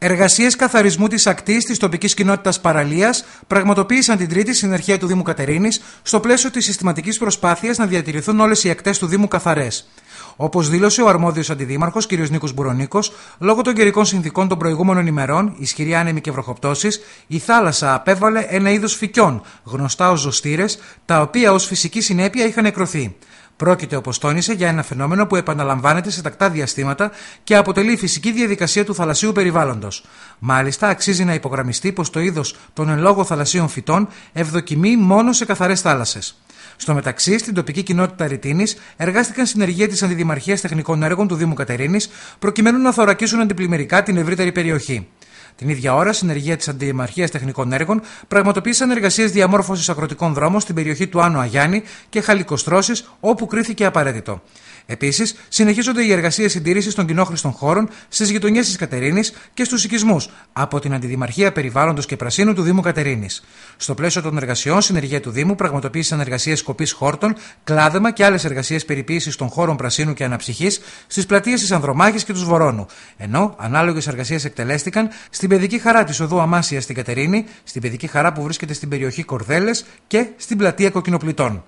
Εργασίες καθαρισμού της ακτής της τοπικής κοινότητας Παραλίας πραγματοποίησαν την Τρίτη συνεργεία του Δήμου Κατερίνης στο πλαίσιο της συστηματικής προσπάθειας να διατηρηθούν όλες οι ακτές του Δήμου καθαρές. Όπως δήλωσε ο αρμόδιος αντιδήμαρχος κ. Νίκος Μπουρονίκος, λόγω των καιρικών συνθήκων των προηγούμενων ημερών, ισχυρή άνεμη και βροχοπτώσεις, η θάλασσα απέβαλε ένα είδος φυκιών, γνωστά ως ζωστήρες, τα οποία ως φυσική συνέπεια είχαν νεκρωθεί. Πρόκειται, όπως τόνισε, για ένα φαινόμενο που επαναλαμβάνεται σε τακτά διαστήματα και αποτελεί φυσική διαδικασία του θαλασσίου περιβάλλοντος. Μάλιστα, αξίζει να υπογραμμιστεί πως το είδος των εν λόγω θαλασσίων φυτών ευδοκιμεί μόνο σε καθαρές θάλασσες. Στο μεταξύ, στην τοπική κοινότητα Ρητίνης εργάστηκαν συνεργεία της Αντιδημαρχίας Τεχνικών Έργων του Δήμου Κατερίνης, προκειμένου να θωρακίσουν αντιπλημερικά την ευρύτερη περιοχή. Την ίδια ώρα, συνεργεία της Αντιμαρχία Τεχνικών Έργων πραγματοποίησαν εργασίες διαμόρφωσης ακροτικών δρόμων στην περιοχή του Άνω Αγιάννη και χαλικοστρώσεις όπου κρίθηκε απαραίτητο. Επίσης, συνεχίζονται οι εργασίες συντήρησης των κοινόχρηστων χώρων στις γειτονιές της Κατερίνης και στους οικισμούς από την Αντιδημαρχία Περιβάλλοντος και Πρασίνου του Δήμου Κατερίνης. Στο πλαίσιο των εργασιών, συνεργεία του Δήμου πραγματοποίησαν εργασίες κοπή χόρτων, κλάδεμα και άλλες εργασίες περιποίησης των χώρων Πρασίνου και Αναψυχής στις πλατείες της Ανδρομάχης και του Βορώνου. Ενώ ανάλογες εργασίες εκτελέστηκαν στην παιδική χαρά της οδού Αμάσια στην Κατερίνη, στην παιδική χαρά που βρίσκεται στην περιοχή Κορδέλες και στην πλατεία Κοκκινοπλητών.